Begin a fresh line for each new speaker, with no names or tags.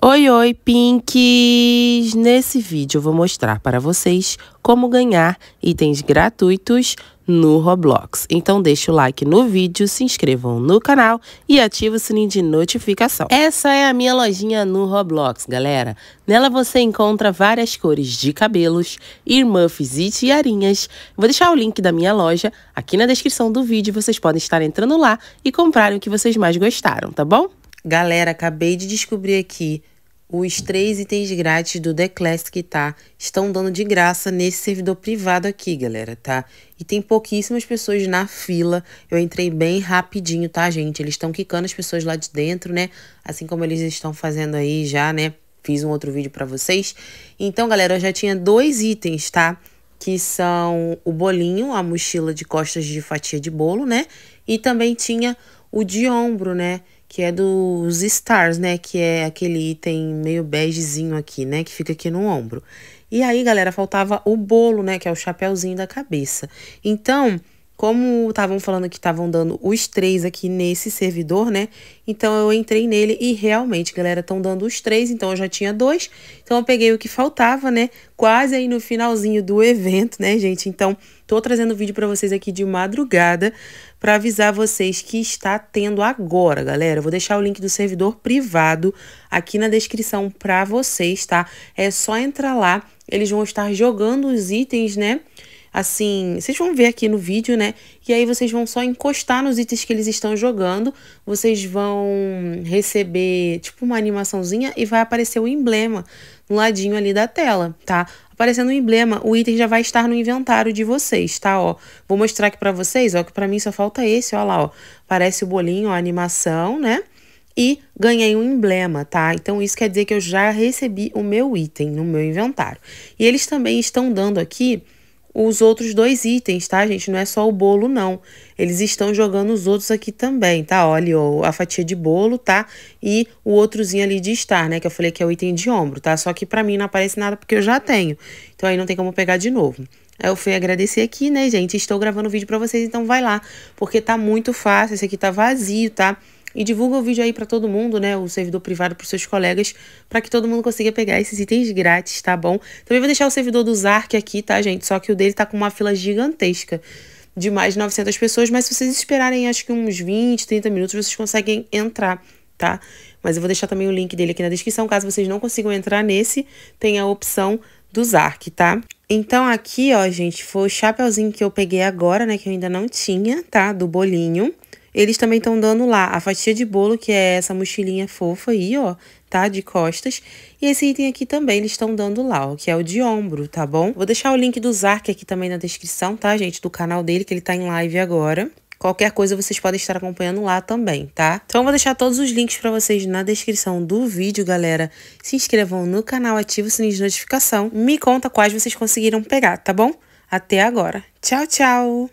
Oi, oi, Pinks! Nesse vídeo eu vou mostrar para vocês como ganhar itens gratuitos no Roblox. Então deixa o like no vídeo, se inscrevam no canal e ativa o sininho de notificação. Essa é a minha lojinha no Roblox, galera. Nela você encontra várias cores de cabelos, irmãs e tiarinhas. Vou deixar o link da minha loja aqui na descrição do vídeo, vocês podem estar entrando lá e comprarem o que vocês mais gostaram, tá bom? Galera, acabei de descobrir aqui. Os três itens grátis do The Classic, tá? Estão dando de graça nesse servidor privado aqui, galera, tá? E tem pouquíssimas pessoas na fila. Eu entrei bem rapidinho, tá, gente? Eles estão quicando as pessoas lá de dentro, né? Assim como eles estão fazendo aí já, né? Fiz um outro vídeo pra vocês. Então, galera, eu já tinha dois itens, tá? Que são o bolinho, a mochila de costas de fatia de bolo, né? E também tinha o de ombro, né? que é dos stars, né? Que é aquele item meio begezinho aqui, né? Que fica aqui no ombro. E aí, galera, faltava o bolo, né? Que é o chapéuzinho da cabeça. Então, como estavam falando que estavam dando os três aqui nesse servidor, né? Então eu entrei nele e realmente, galera, estão dando os três, então eu já tinha dois. Então eu peguei o que faltava, né? Quase aí no finalzinho do evento, né, gente? Então, tô trazendo o vídeo para vocês aqui de madrugada para avisar vocês que está tendo agora, galera. Eu vou deixar o link do servidor privado aqui na descrição para vocês, tá? É só entrar lá, eles vão estar jogando os itens, né? assim, vocês vão ver aqui no vídeo, né? E aí vocês vão só encostar nos itens que eles estão jogando, vocês vão receber tipo uma animaçãozinha e vai aparecer o emblema no ladinho ali da tela, tá? Aparecendo o um emblema, o item já vai estar no inventário de vocês, tá? Ó, vou mostrar aqui pra vocês, ó, que pra mim só falta esse, ó lá, ó. Parece o bolinho, ó, a animação, né? e ganhei um emblema, tá? Então isso quer dizer que eu já recebi o meu item no meu inventário. E eles também estão dando aqui os outros dois itens, tá, gente? Não é só o bolo, não. Eles estão jogando os outros aqui também, tá? Olha, ó, a fatia de bolo, tá? E o outrozinho ali de estar, né? Que eu falei que é o item de ombro, tá? Só que pra mim não aparece nada porque eu já tenho. Então aí não tem como pegar de novo. Eu fui agradecer aqui, né, gente? Estou gravando o vídeo pra vocês, então vai lá. Porque tá muito fácil, esse aqui tá vazio, Tá? E divulga o vídeo aí para todo mundo, né? O servidor privado para seus colegas, para que todo mundo consiga pegar esses itens grátis, tá bom? Também vou deixar o servidor do Zark aqui, tá, gente? Só que o dele tá com uma fila gigantesca de mais de 900 pessoas, mas se vocês esperarem acho que uns 20, 30 minutos, vocês conseguem entrar, tá? Mas eu vou deixar também o link dele aqui na descrição, caso vocês não consigam entrar nesse, tem a opção do Zark, tá? Então aqui, ó, gente, foi o chapeuzinho que eu peguei agora, né, que eu ainda não tinha, tá? Do bolinho. Eles também estão dando lá a fatia de bolo, que é essa mochilinha fofa aí, ó, tá? De costas. E esse item aqui também eles estão dando lá, ó, que é o de ombro, tá bom? Vou deixar o link do Zark aqui também na descrição, tá, gente? Do canal dele, que ele tá em live agora. Qualquer coisa vocês podem estar acompanhando lá também, tá? Então eu vou deixar todos os links para vocês na descrição do vídeo, galera. Se inscrevam no canal, ativem o sininho de notificação. Me conta quais vocês conseguiram pegar, tá bom? Até agora. Tchau, tchau!